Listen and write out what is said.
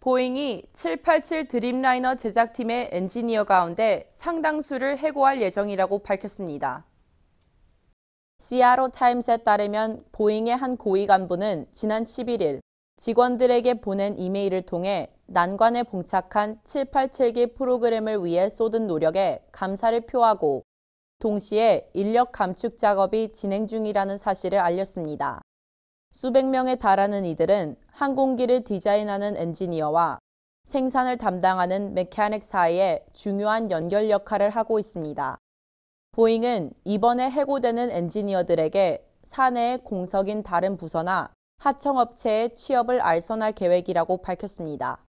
보잉이 787 드림라이너 제작팀의 엔지니어 가운데 상당수를 해고할 예정이라고 밝혔습니다. 시아로 타임스에 따르면 보잉의 한 고위 간부는 지난 11일 직원들에게 보낸 이메일을 통해 난관에 봉착한 787기 프로그램을 위해 쏟은 노력에 감사를 표하고 동시에 인력 감축 작업이 진행 중이라는 사실을 알렸습니다. 수백 명에 달하는 이들은 항공기를 디자인하는 엔지니어와 생산을 담당하는 메카닉 사이에 중요한 연결 역할을 하고 있습니다. 보잉은 이번에 해고되는 엔지니어들에게 사내의 공석인 다른 부서나 하청업체의 취업을 알선할 계획이라고 밝혔습니다.